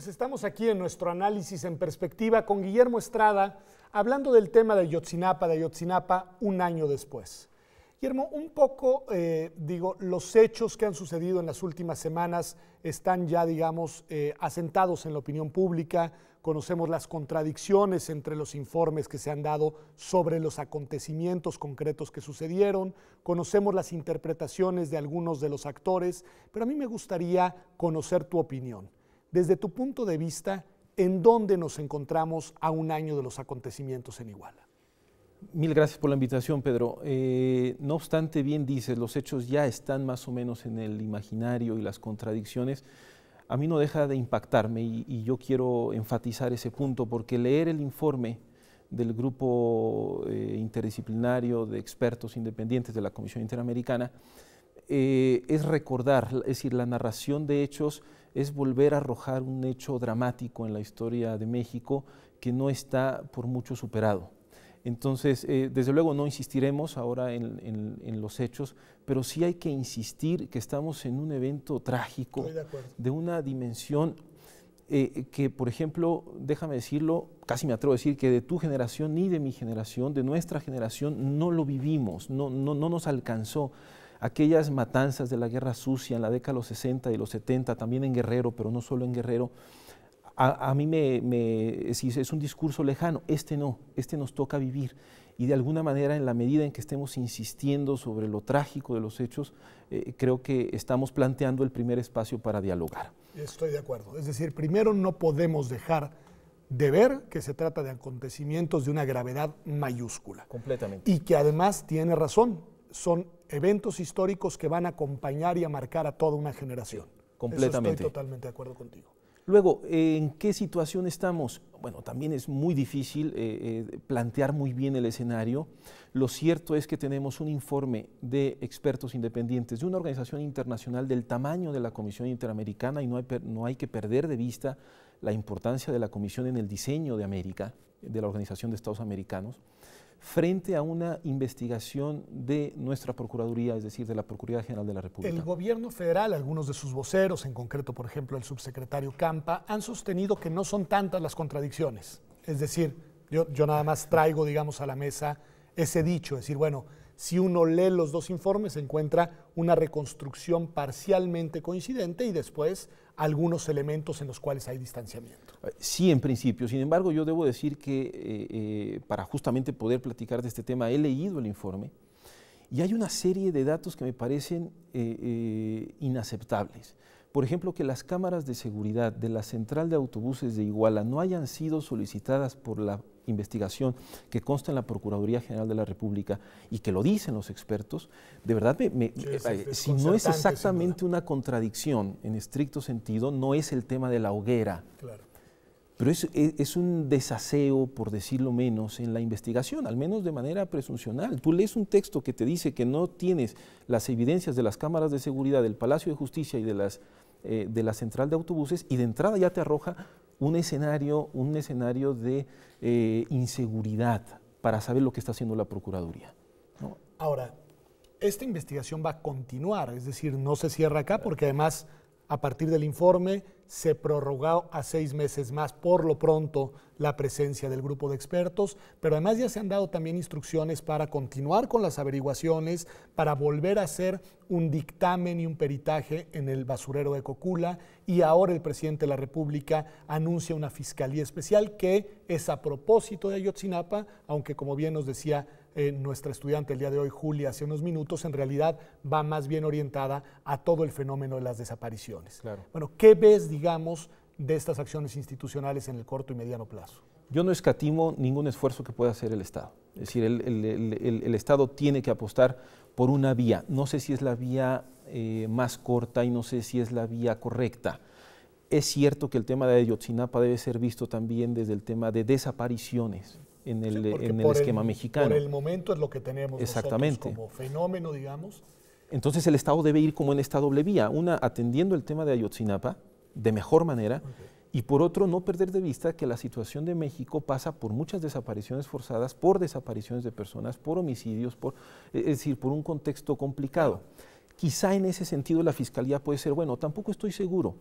Pues estamos aquí en nuestro análisis en perspectiva con Guillermo Estrada, hablando del tema de Yotzinapa, de Yotzinapa un año después. Guillermo, un poco, eh, digo, los hechos que han sucedido en las últimas semanas están ya, digamos, eh, asentados en la opinión pública, conocemos las contradicciones entre los informes que se han dado sobre los acontecimientos concretos que sucedieron, conocemos las interpretaciones de algunos de los actores, pero a mí me gustaría conocer tu opinión desde tu punto de vista, ¿en dónde nos encontramos a un año de los acontecimientos en Iguala? Mil gracias por la invitación, Pedro. Eh, no obstante, bien dices, los hechos ya están más o menos en el imaginario y las contradicciones. A mí no deja de impactarme y, yo quiero enfatizar ese punto porque leer el informe del grupo eh, interdisciplinario de expertos independientes de la Comisión Interamericana eh, es recordar, es decir, la narración de hechos es volver a arrojar un hecho dramático en la historia de México que no está por mucho superado. Entonces, eh, desde luego no insistiremos ahora en, los hechos, pero sí hay que insistir que estamos en un evento trágico de, una dimensión eh, que, por ejemplo, déjame decirlo, casi me atrevo a decir que de tu generación ni de mi generación, de nuestra generación, no lo vivimos, no, no, no nos alcanzó aquellas matanzas de la guerra sucia en la década de los 60 y los 70, también en Guerrero, pero no solo en Guerrero, a, mí me, me es, un discurso lejano, este no, este nos toca vivir y de alguna manera en la medida en que estemos insistiendo sobre lo trágico de los hechos, eh, creo que estamos planteando el primer espacio para dialogar. Estoy de acuerdo. Es decir, primero no podemos dejar de ver que se trata de acontecimientos de una gravedad mayúscula. Completamente. Y que además tiene razón, son eventos históricos que van a acompañar y a marcar a toda una generación. Completamente. estoy totalmente de acuerdo contigo. Luego, ¿en qué situación estamos? Bueno, también es muy difícil eh, eh, plantear muy bien el escenario. Lo cierto es que tenemos un informe de expertos independientes de una organización internacional del tamaño de la Comisión Interamericana y no hay, no hay que perder de vista la importancia de la Comisión en el diseño de América, de la Organización de Estados Americanos, frente a una investigación de nuestra Procuraduría, es decir, de la Procuraduría General de la República. El gobierno federal, algunos de sus voceros, en concreto, por ejemplo, el subsecretario Campa, han sostenido que no son tantas las contradicciones. Es decir, yo, nada más traigo, digamos, a la mesa ese dicho, es decir, bueno, si uno lee los dos informes, se encuentra una reconstrucción parcialmente coincidente y después algunos elementos en los cuales hay distanciamiento. Eh, sí, en principio. Sin embargo, yo debo decir que eh, eh, para justamente poder platicar de este tema, he leído el informe y hay una serie de datos que me parecen inaceptables. Por ejemplo, que las cámaras de seguridad de la central de autobuses de Iguala no hayan sido solicitadas por la investigación que consta en la Procuraduría General de la República y que lo dicen los expertos, de verdad, eh, si no es exactamente una contradicción en estricto sentido, no es el tema de la hoguera. Claro. Pero e, es, un desaseo, por decirlo menos, en la investigación, al menos de manera presuncional. Tú lees un texto que te dice que no tienes las evidencias de las cámaras de seguridad del Palacio de Justicia y de, eh, de la central de autobuses y de entrada ya te arroja un escenario, un escenario de eh, inseguridad para saber lo que está haciendo la Procuraduría. Ahora, esta investigación va a continuar, es decir, no se cierra acá porque además a partir del informe se prorrogó a seis meses más por lo pronto la presencia del grupo de expertos, pero además ya se han dado también instrucciones para continuar con las averiguaciones, para volver a hacer un dictamen y un peritaje en el basurero de Cocula y ahora el presidente de la República anuncia una fiscalía especial que es a propósito de Ayotzinapa, aunque como bien nos decía eh, nuestra estudiante el día de hoy, Julia, hace unos minutos, en realidad va más bien orientada a todo el fenómeno de las desapariciones. Bueno, ¿qué ves, digamos, de estas acciones institucionales en el corto y mediano plazo? Yo no escatimo ningún esfuerzo que pueda hacer el Estado. Es decir, el, Estado tiene que apostar por una vía. No sé si es la vía eh, más corta y no sé si es la vía correcta. Es cierto que el tema de Ayotzinapa debe ser visto también desde el tema de desapariciones en el, esquema mexicano. Por el momento es lo que tenemos Exactamente. como fenómeno, digamos. Entonces el Estado debe ir como en esta doble vía, una atendiendo el tema de Ayotzinapa de mejor manera y por otro no perder de vista que la situación de México pasa por muchas desapariciones forzadas, por desapariciones de personas, por homicidios, por, es decir, por un contexto complicado. Quizá en ese sentido la Fiscalía puede ser, bueno, tampoco estoy seguro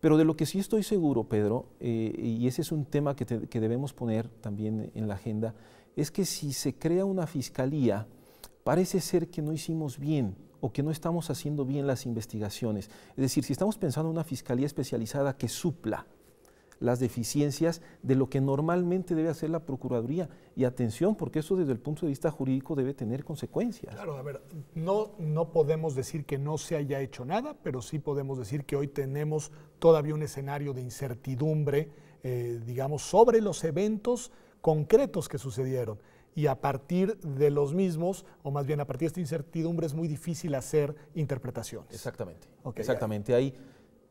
pero de lo que sí estoy seguro, Pedro, eh, y ese es un tema que, que, debemos poner también en la agenda, es que si se crea una fiscalía, parece ser que no hicimos bien o que no estamos haciendo bien las investigaciones. Es decir, si estamos pensando en una fiscalía especializada que supla, las deficiencias de lo que normalmente debe hacer la Procuraduría. Y atención, porque eso desde el punto de vista jurídico debe tener consecuencias. Claro, a ver, no, no podemos decir que no se haya hecho nada, pero sí podemos decir que hoy tenemos todavía un escenario de incertidumbre, eh, digamos, sobre los eventos concretos que sucedieron y a partir de los mismos, o más bien a partir de esta incertidumbre, es muy difícil hacer interpretaciones. Exactamente. Exactamente.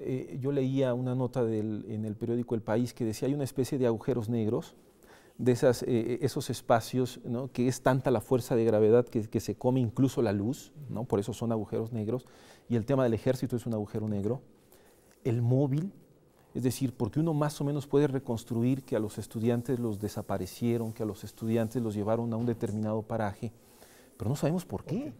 Eh, yo leía una nota en el periódico El País que decía hay una especie de agujeros negros, de eh, eh, esos espacios que es tanta la fuerza de gravedad que, se come incluso la luz, por eso son agujeros negros, y el tema del ejército es un agujero negro. El móvil, es decir, porque uno más o menos puede reconstruir que a los estudiantes los desaparecieron, que a los estudiantes los llevaron a un determinado paraje, pero no sabemos por qué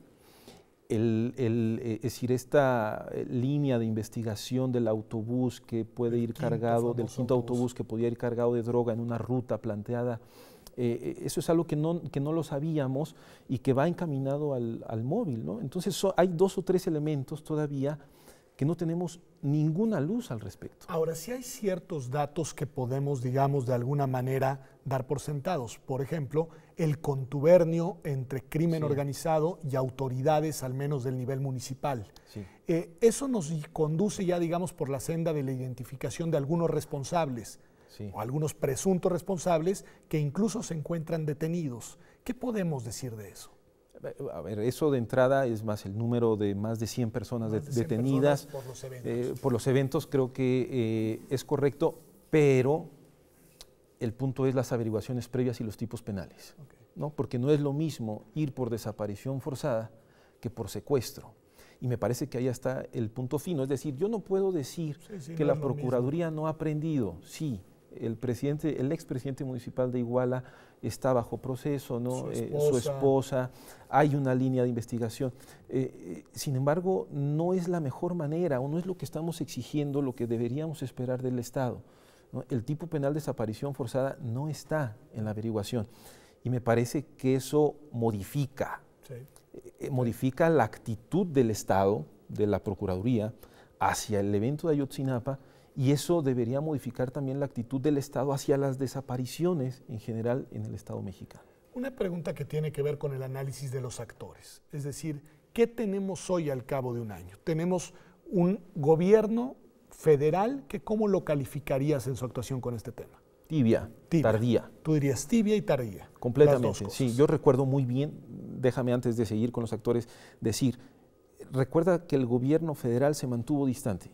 el, el, eh, es decir, esta eh, línea de investigación del autobús que puede ir cargado, del punto autobús. que podía ir cargado de droga en una ruta planteada, eh, eso es algo que no, lo sabíamos y que va encaminado al, móvil. ¿no? Entonces hay dos o tres elementos todavía que no tenemos ninguna luz al respecto. Ahora, sí hay ciertos datos que podemos, digamos, de alguna manera dar por sentados. Por ejemplo, el contubernio entre crimen organizado y autoridades, al menos del nivel municipal. Eh, eso nos conduce ya, digamos, por la senda de la identificación de algunos responsables o algunos presuntos responsables que incluso se encuentran detenidos. ¿Qué podemos decir de eso? A ver, eso de entrada es más el número de más de 100 personas detenidas por, los eh, por, los eventos. creo que eh, es correcto, pero el punto es las averiguaciones previas y los tipos penales, ¿no? porque no es lo mismo ir por desaparición forzada que por secuestro. Y me parece que ahí está el punto fino, es decir, yo no puedo decir que la Procuraduría no ha aprendido, sí, el presidente, el expresidente municipal de Iguala está bajo proceso, ¿no? Su eh, esposa. hay una línea de investigación. Eh, eh, sin embargo, no es la mejor manera o no es lo que estamos exigiendo, lo que deberíamos esperar del Estado. El tipo penal de desaparición forzada no está en la averiguación y me parece que eso modifica, modifica la actitud del Estado, de la Procuraduría, hacia el evento de Ayotzinapa y eso debería modificar también la actitud del Estado hacia las desapariciones en general en el Estado mexicano. Una pregunta que tiene que ver con el análisis de los actores. Es decir, ¿qué tenemos hoy al cabo de un año? Tenemos un gobierno federal que cómo lo calificarías en su actuación con este tema. Tibia, tibia. tardía. Tú dirías tibia y tardía. Completamente. Sí, yo recuerdo muy bien, déjame antes de seguir con los actores decir, recuerda que el gobierno federal se mantuvo distante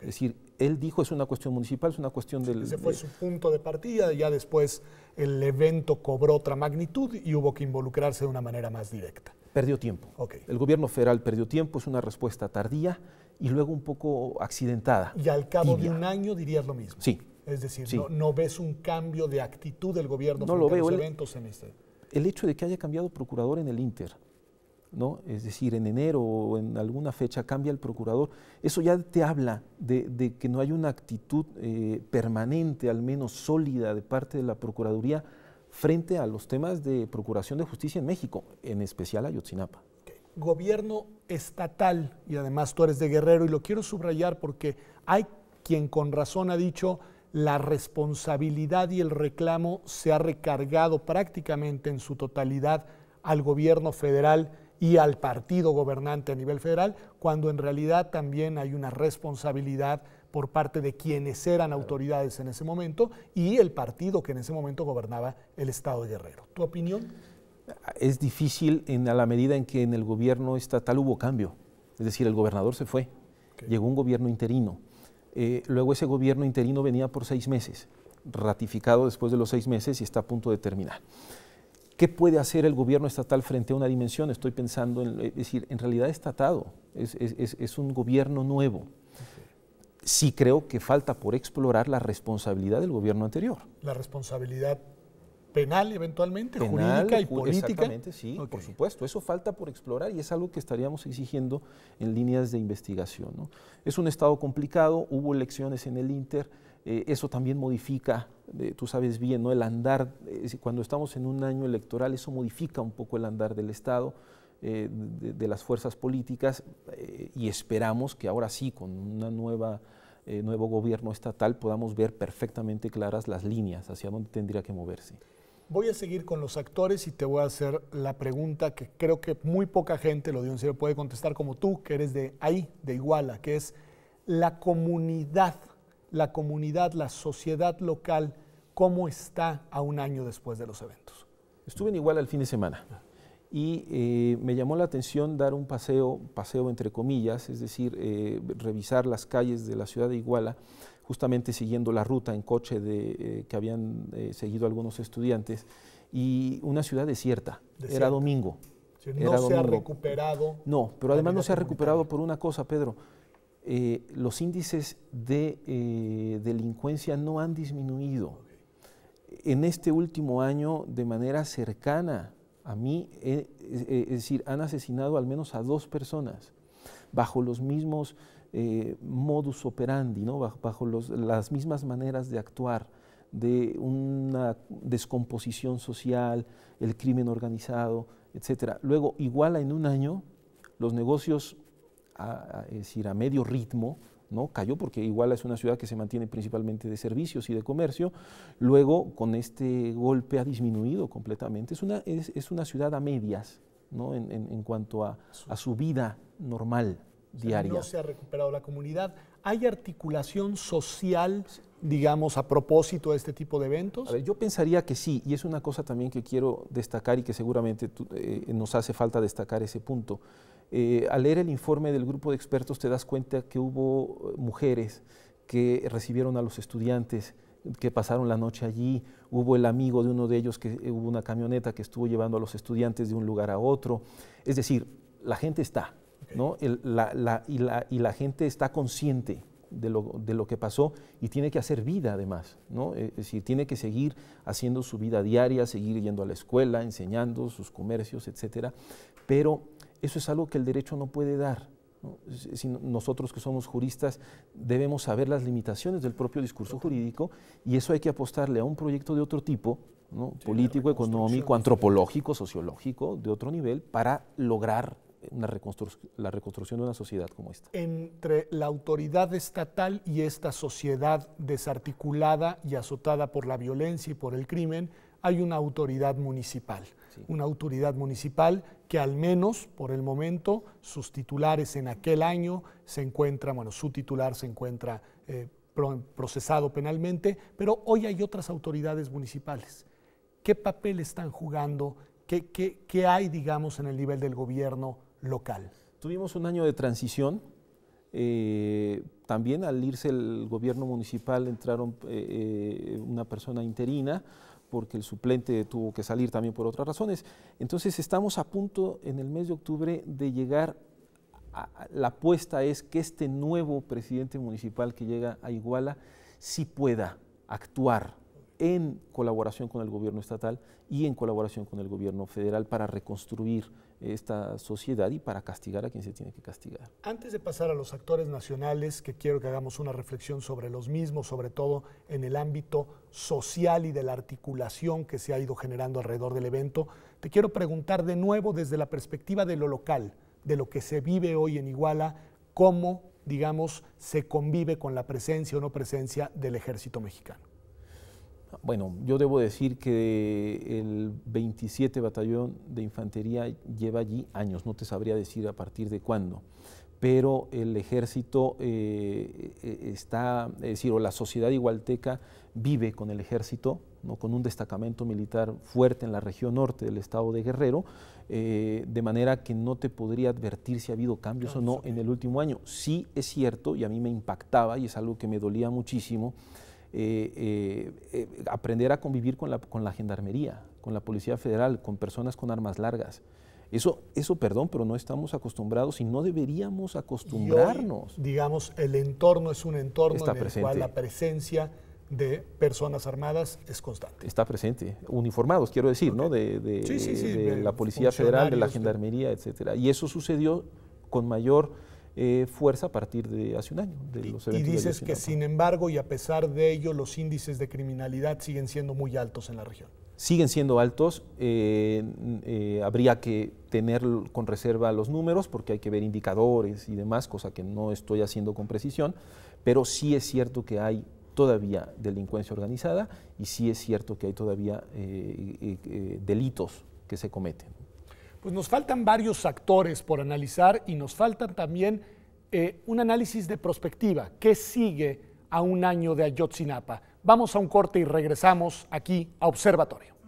es decir, él dijo es una cuestión municipal, es una cuestión del... Ese fue su punto de partida, ya después el evento cobró otra magnitud y hubo que involucrarse de una manera más directa. Perdió tiempo. El gobierno federal perdió tiempo, es una respuesta tardía y luego un poco accidentada. Y al cabo de un año dirías lo mismo. Sí. Es decir, no, ves un cambio de actitud del gobierno no frente lo los eventos en este. El hecho de que haya cambiado procurador en el Inter, es decir, en enero o en alguna fecha cambia el procurador, eso ya te habla de, que no hay una actitud eh, permanente, al menos sólida, de parte de la Procuraduría frente a los temas de procuración de justicia en México, en especial Ayotzinapa. Yotzinapa. Gobierno estatal, y además tú eres de Guerrero, y lo quiero subrayar porque hay quien con razón ha dicho la responsabilidad y el reclamo se ha recargado prácticamente en su totalidad al gobierno federal y al partido gobernante a nivel federal, cuando en realidad también hay una responsabilidad por parte de quienes eran autoridades en ese momento y el partido que en ese momento gobernaba el Estado de Guerrero. ¿Tu opinión? Es difícil en la medida en que en el gobierno estatal hubo cambio, es decir, el gobernador se fue, llegó un gobierno interino, eh, luego ese gobierno interino venía por seis meses, ratificado después de los seis meses y está a punto de terminar. ¿Qué puede hacer el gobierno estatal frente a una dimensión? Estoy pensando, en, es decir, en realidad está es, es un gobierno nuevo. Sí creo que falta por explorar la responsabilidad del gobierno anterior. La responsabilidad penal eventualmente, jurídica y política. Exactamente, sí, por supuesto. Eso falta por explorar y es algo que estaríamos exigiendo en líneas de investigación. Es un estado complicado, hubo elecciones en el Inter eh, eso también modifica, eh, tú sabes bien, ¿no? el andar, eh, cuando estamos en un año electoral, eso modifica un poco el andar del Estado, de, las fuerzas políticas, y esperamos que ahora sí, con un nueva nuevo gobierno estatal, podamos ver perfectamente claras las líneas hacia dónde tendría que moverse. Voy a seguir con los actores y te voy a hacer la pregunta que creo que muy poca gente, lo digo en serio, puede contestar como tú, que eres de ahí, de Iguala, que es la comunidad la comunidad, la sociedad local, cómo está a un año después de los eventos. Estuve en Iguala el fin de semana y eh, me llamó la atención dar un paseo, paseo entre comillas, es decir, eh, revisar las calles de la ciudad de Iguala, justamente siguiendo la ruta en coche eh, que habían seguido algunos estudiantes, y una ciudad desierta, era domingo. no se ha recuperado. No, pero además no se ha recuperado por una cosa, Pedro eh, los índices de eh, delincuencia no han disminuido. En este último año, de manera cercana a mí, eh, es decir, han asesinado al menos a dos personas bajo los mismos modus operandi, ¿no? bajo, las mismas maneras de actuar de una descomposición social, el crimen organizado, etc. Luego, igual en un año, los negocios a, es decir, a medio ritmo, ¿no? Cayó porque igual es una ciudad que se mantiene principalmente de servicios y de comercio. Luego, con este golpe ha disminuido completamente. Es una, es, una ciudad a medias, ¿no? En, cuanto a, su vida normal, diaria. no se ha recuperado la comunidad. ¿Hay articulación social, digamos, a propósito de este tipo de eventos? yo pensaría que sí, y es una cosa también que quiero destacar y que seguramente eh, nos hace falta destacar ese punto. Eh, al leer el informe del grupo de expertos te das cuenta que hubo eh, mujeres que recibieron a los estudiantes, que pasaron la noche allí, hubo el amigo de uno de ellos que eh, hubo una camioneta que estuvo llevando a los estudiantes de un lugar a otro. Es decir, la gente está, ¿no? y, la, gente está consciente de lo, de lo, que pasó y tiene que hacer vida además, ¿no? Es decir, tiene que seguir haciendo su vida diaria, seguir yendo a la escuela, enseñando sus comercios, etcétera, pero eso es algo que el derecho no puede dar. nosotros que somos juristas debemos saber las limitaciones del propio discurso jurídico y eso hay que apostarle a un proyecto de otro tipo, político, económico, antropológico, sociológico, de otro nivel, para lograr una la reconstrucción de una sociedad como esta. Entre la autoridad estatal y esta sociedad desarticulada y azotada por la violencia y por el crimen, hay una autoridad municipal. Una autoridad municipal que al menos por el momento sus titulares en aquel año se encuentran, bueno, su titular se encuentra eh, procesado penalmente, pero hoy hay otras autoridades municipales. ¿Qué papel están jugando? ¿Qué, hay, digamos, en el nivel del gobierno local? Tuvimos un año de transición. Eh, también al irse el gobierno municipal entraron eh, una persona interina porque el suplente tuvo que salir también por otras razones. Entonces estamos a punto en el mes de octubre de llegar, a, la apuesta es que este nuevo presidente municipal que llega a Iguala sí pueda actuar en colaboración con el gobierno estatal y en colaboración con el gobierno federal para reconstruir esta sociedad y para castigar a quien se tiene que castigar. Antes de pasar a los actores nacionales, que quiero que hagamos una reflexión sobre los mismos, sobre todo en el ámbito social y de la articulación que se ha ido generando alrededor del evento, te quiero preguntar de nuevo desde la perspectiva de lo local, de lo que se vive hoy en Iguala, cómo, digamos, se convive con la presencia o no presencia del ejército mexicano. Bueno, yo debo decir que el 27 Batallón de Infantería lleva allí años, no te sabría decir a partir de cuándo, pero el ejército eh, eh, está, es decir, o la sociedad igualteca vive con el ejército, ¿no? con un destacamento militar fuerte en la región norte del estado de Guerrero, eh, de manera que no te podría advertir si ha habido cambios o ah, no en el último año. Sí es cierto, y a mí me impactaba, y es algo que me dolía muchísimo, eh, eh, eh, aprender a convivir con la, con la gendarmería, con la Policía Federal, con personas con armas largas. Eso, eso, perdón, pero no estamos acostumbrados y no deberíamos acostumbrarnos. digamos, el entorno es un entorno en el cual la presencia de personas armadas es constante. Está presente, uniformados, quiero decir, ¿no? De, de la Policía Federal, de la Gendarmería, etcétera. Y eso sucedió con mayor eh, fuerza a partir de hace un año. De los y, dices que sin embargo y a pesar de ello los índices de criminalidad siguen siendo muy altos en la región. Siguen siendo altos, eh, eh, habría que tener con reserva los números porque hay que ver indicadores y demás, cosa que no estoy haciendo con precisión, pero sí es cierto que hay todavía delincuencia organizada y sí es cierto que hay todavía delitos que se cometen. Pues nos faltan varios actores por analizar y nos faltan también eh, un análisis de prospectiva. ¿Qué sigue a un año de Ayotzinapa? Vamos a un corte y regresamos aquí a Observatorio.